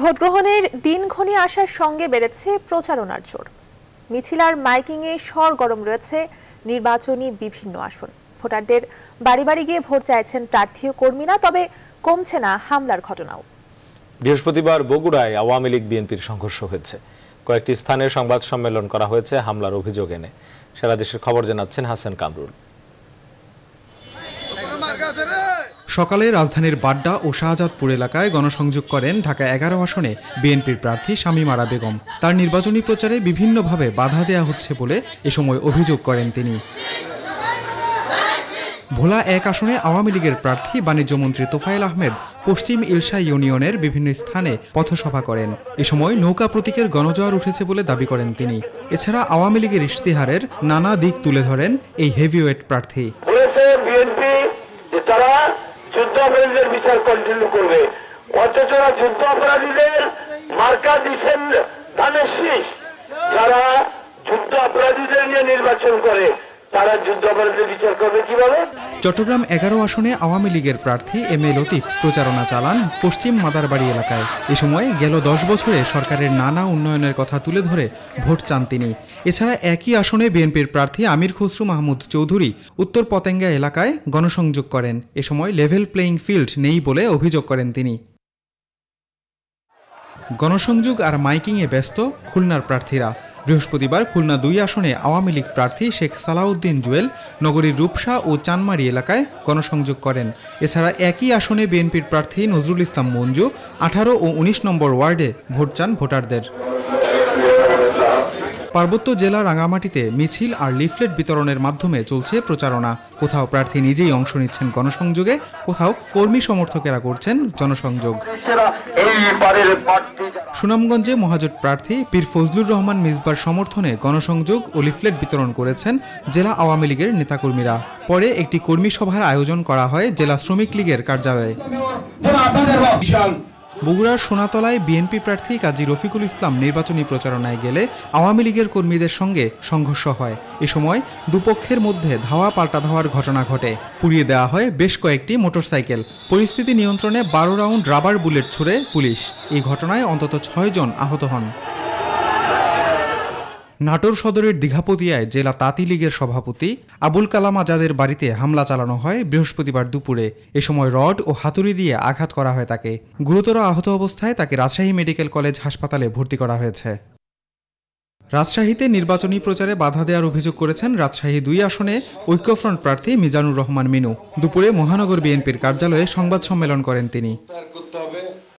ভোটগ্রহণের দিন ঘনি আসার সঙ্গে বেড়েছে প্রচারণার জোর মিছিল আর মাইকিংয়ে সরগরম রয়েছে নির্বাচনী বিভিন্ন আসন ভোটারদের বাড়ি বাড়ি গিয়ে ভোট চাইছেন প্রার্থী ও কর্মীরা তবে কমছে না হামলার ঘটনাও বৃহস্পতিবার বগুড়ায় আওয়ামী লীগ বিএনপির সংঘর্ষ হয়েছে কয়েকটি স্থানে সংবাদ সম্মেলন করা হয়েছে হামলার অভিযোগ এনে সারা দেশের খবর জানাচ্ছেন হাসান কামরুল সকালে রাজধানীর বাড্ডা ও শাহজাদপুর এলাকায় গণসংযোগ করেন ঢাকা এগারো আসনে বিএনপির প্রার্থী শামীমারা বেগম তার নির্বাচনী প্রচারে বিভিন্নভাবে বাধা দেয়া হচ্ছে বলে এ সময় অভিযোগ করেন তিনি ভোলা এক আসনে আওয়ামী লীগের প্রার্থী বাণিজ্যমন্ত্রী তোফায়েল আহমেদ পশ্চিম ইলশা ইউনিয়নের বিভিন্ন স্থানে পথসভা করেন এ সময় নৌকা প্রতীকের গণজোয়ার উঠেছে বলে দাবি করেন তিনি এছাড়া আওয়ামী লীগের ইশতেহারের নানা দিক তুলে ধরেন এই হেভিওয়েট প্রার্থী তারা অপরাধীদের বিচার কন্টিনিউ করবে অথচ যুদ্ধ অপরাধীদের মার্কা দিচ্ছেন ধানের যারা যুদ্ধ অপরাধীদের নিয়ে নির্বাচন করে তারা যুদ্ধ অপরাধের বিচার করবে কিভাবে চট্টগ্রাম এগারো আসনে আওয়ামী লীগের প্রার্থী এম এ লতিফ প্রচারণা চালান পশ্চিম মাদারবাড়ি এলাকায় এ সময় গেল দশ বছরে সরকারের নানা উন্নয়নের কথা তুলে ধরে ভোট চান তিনি এছাড়া একই আসনে বিএনপির প্রার্থী আমির খসরু মাহমুদ চৌধুরী উত্তর পতেঙ্গা এলাকায় গণসংযোগ করেন এ সময় লেভেল প্লেয়িং ফিল্ড নেই বলে অভিযোগ করেন তিনি গণসংযোগ আর মাইকিংয়ে ব্যস্ত খুলনার প্রার্থীরা বৃহস্পতিবার খুলনা দুই আসনে আওয়ামী লীগ প্রার্থী শেখ সালাউদ্দিন জুয়েল নগরীর রূপসা ও চানমারি এলাকায় গণসংযোগ করেন এছাড়া একই আসনে বিএনপির প্রার্থী নজরুল ইসলাম মঞ্জু আঠারো ও ১৯ নম্বর ওয়ার্ডে ভোট চান ভোটারদের পার্বত্য জেলা রাঙামাটিতে মিছিল আর লিফলেট বিতরণের মাধ্যমে চলছে প্রচারণা কোথাও প্রার্থী নিজেই অংশ নিচ্ছেন গণসংযোগে কোথাও কর্মী সমর্থকেরা করছেন জনসংযোগ সুনামগঞ্জে মহাজোট প্রার্থী পীর ফজলুর রহমান মিসবার সমর্থনে গণসংযোগ ও লিফলেট বিতরণ করেছেন জেলা আওয়ামী লীগের নেতাকর্মীরা পরে একটি কর্মী সভার আয়োজন করা হয় জেলা শ্রমিক লীগের কার্যালয়ে বগুড়ার সোনাতলায় বিএনপি প্রার্থী কাজী রফিকুল ইসলাম নির্বাচনী প্রচারণায় গেলে আওয়ামী লীগের কর্মীদের সঙ্গে সংঘর্ষ হয় এ সময় দুপক্ষের মধ্যে ধাওয়া পাল্টা ধাওয়ার ঘটনা ঘটে পুড়িয়ে দেওয়া হয় বেশ কয়েকটি মোটরসাইকেল পরিস্থিতি নিয়ন্ত্রণে বারো রাউন্ড রাবার বুলেট ছুড়ে পুলিশ এই ঘটনায় অন্তত ছয়জন আহত হন নাটোর সদরের দীঘাপতিয়ায় জেলা তাঁতি লীগের সভাপতি আবুল কালাম আজাদের বাড়িতে হামলা চালানো হয় বৃহস্পতিবার দুপুরে এ সময় রড ও হাতুড়ি দিয়ে আঘাত করা হয় তাকে গুরুতর আহত অবস্থায় তাকে রাজশাহী মেডিকেল কলেজ হাসপাতালে ভর্তি করা হয়েছে রাজশাহীতে নির্বাচনী প্রচারে বাধা দেওয়ার অভিযোগ করেছেন রাজশাহী দুই আসনে ঐক্যফ্রন্ট প্রার্থী মিজানুর রহমান মিনু দুপুরে মহানগর বিএনপির কার্যালয়ে সংবাদ সম্মেলন করেন তিনি